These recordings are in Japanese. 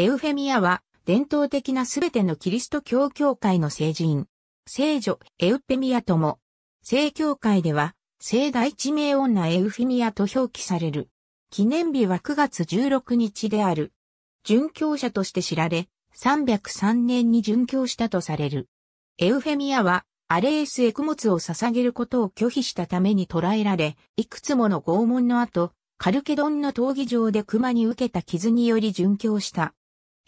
エウフェミアは、伝統的なすべてのキリスト教教会の聖人、聖女エウペミアとも、聖教会では、聖大地名女エウフェミアと表記される。記念日は9月16日である。殉教者として知られ、303年に殉教したとされる。エウフェミアは、アレースへ供物を捧げることを拒否したために捕らえられ、いくつもの拷問の後、カルケドンの闘技場で熊に受けた傷により殉教した。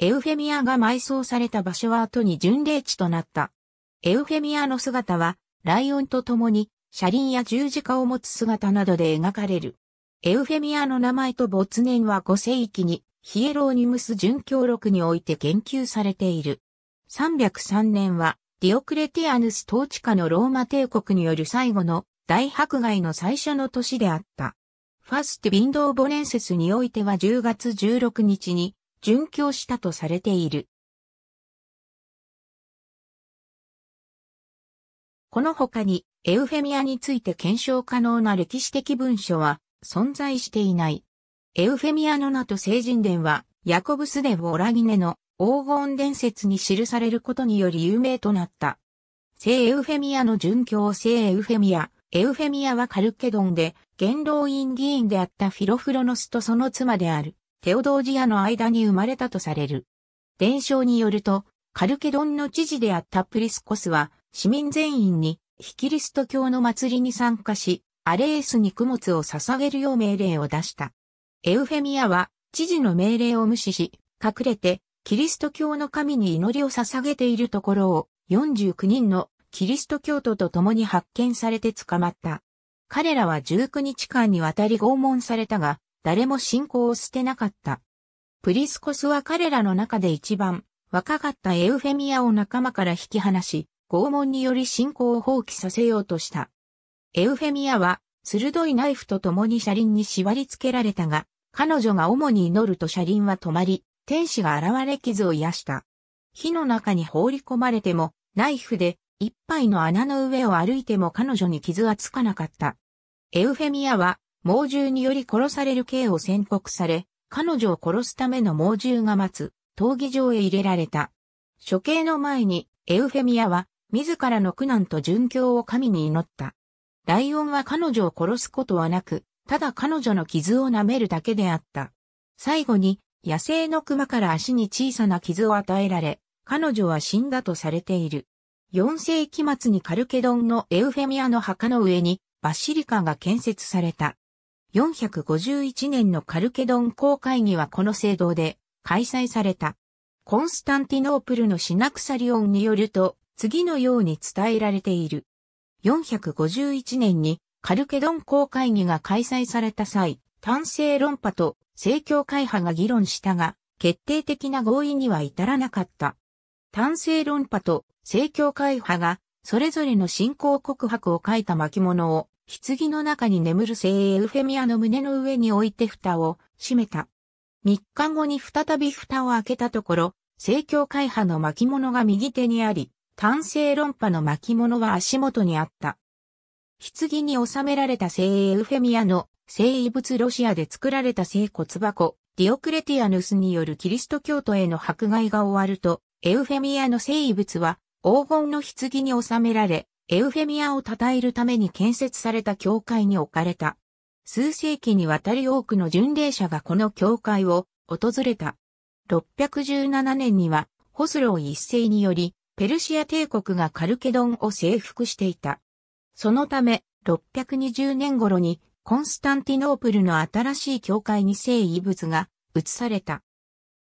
エウフェミアが埋葬された場所は後に巡礼地となった。エウフェミアの姿は、ライオンと共に、車輪や十字架を持つ姿などで描かれる。エウフェミアの名前と没年は5世紀に、ヒエローニムス殉教録において言及されている。303年は、ディオクレティアヌス統治下のローマ帝国による最後の大迫害の最初の年であった。ファスティ・ビンドー・ボレンセスにおいては10月16日に殉教したとされている。この他に、エウフェミアについて検証可能な歴史的文書は存在していない。エウフェミアの名と聖人伝は、ヤコブスデ・オラギネの黄金伝説に記されることにより有名となった。聖エウフェミアの殉教聖エウフェミア。エウフェミアはカルケドンで、元老院議員であったフィロフロノスとその妻である。テオドージアの間に生まれたとされる。伝承によると、カルケドンの知事であったプリスコスは、市民全員に、ヒキリスト教の祭りに参加し、アレースに供物を捧げるよう命令を出した。エウフェミアは、知事の命令を無視し、隠れて、キリスト教の神に祈りを捧げているところを、49人のキリスト教徒と共に発見されて捕まった。彼らは19日間にわたり拷問されたが、誰も信仰を捨てなかった。プリスコスは彼らの中で一番若かったエウフェミアを仲間から引き離し、拷問により信仰を放棄させようとした。エウフェミアは鋭いナイフと共に車輪に縛り付けられたが、彼女が主に祈ると車輪は止まり、天使が現れ傷を癒した。火の中に放り込まれても、ナイフで一杯の穴の上を歩いても彼女に傷はつかなかった。エウフェミアは猛獣により殺される刑を宣告され、彼女を殺すための猛獣が待つ、闘技場へ入れられた。処刑の前に、エウフェミアは、自らの苦難と殉教を神に祈った。ライオンは彼女を殺すことはなく、ただ彼女の傷を舐めるだけであった。最後に、野生の熊から足に小さな傷を与えられ、彼女は死んだとされている。4世紀末にカルケドンのエウフェミアの墓の上に、バシリカが建設された。451年のカルケドン公会議はこの聖堂で開催された。コンスタンティノープルのシナクサリオンによると、次のように伝えられている。451年にカルケドン公会議が開催された際、単性論派と政教会派が議論したが、決定的な合意には至らなかった。単性論派と政教会派が、それぞれの信仰告白を書いた巻物を棺の中に眠る聖エウフェミアの胸の上に置いて蓋を閉めた。3日後に再び蓋を開けたところ、聖教会派の巻物が右手にあり、単性論派の巻物は足元にあった。棺に収められた聖エウフェミアの聖遺物ロシアで作られた聖骨箱、ディオクレティアヌスによるキリスト教徒への迫害が終わると、エウフェミアの聖遺物は黄金の棺に収められ、エウフェミアを称えるために建設された教会に置かれた。数世紀にわたり多くの巡礼者がこの教会を訪れた。617年には、ホスロー一世により、ペルシア帝国がカルケドンを征服していた。そのため、620年頃に、コンスタンティノープルの新しい教会に聖遺物が移された。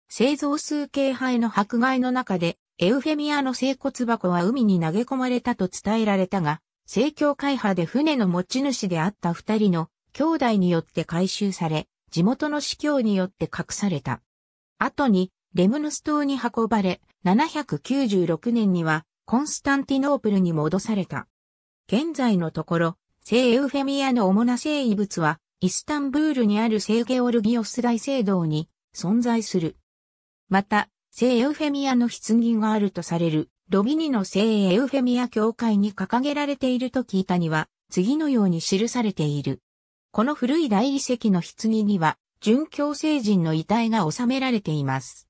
製造数形派への迫害の中で、エウフェミアの整骨箱は海に投げ込まれたと伝えられたが、正教会派で船の持ち主であった二人の兄弟によって回収され、地元の司教によって隠された。後に、レムヌス島に運ばれ、796年には、コンスタンティノープルに戻された。現在のところ、聖エウフェミアの主な聖遺物は、イスタンブールにある聖ゲオルギオス大聖堂に存在する。また、聖エウフェミアの棺があるとされる、ロビニの聖エウフェミア教会に掲げられていると聞いたには、次のように記されている。この古い大理石の棺には、殉教聖人の遺体が収められています。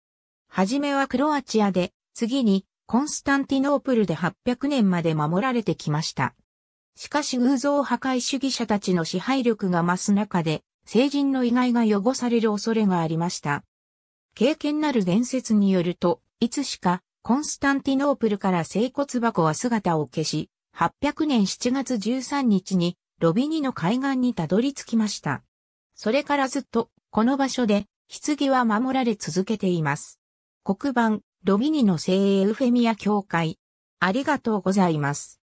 はじめはクロアチアで、次にコンスタンティノープルで800年まで守られてきました。しかし偶像破壊主義者たちの支配力が増す中で、聖人の遺骸が汚される恐れがありました。経験なる伝説によると、いつしか、コンスタンティノープルから聖骨箱は姿を消し、800年7月13日に、ロビニの海岸にたどり着きました。それからずっと、この場所で、棺は守られ続けています。黒板、ロビニの聖エウフェミア教会。ありがとうございます。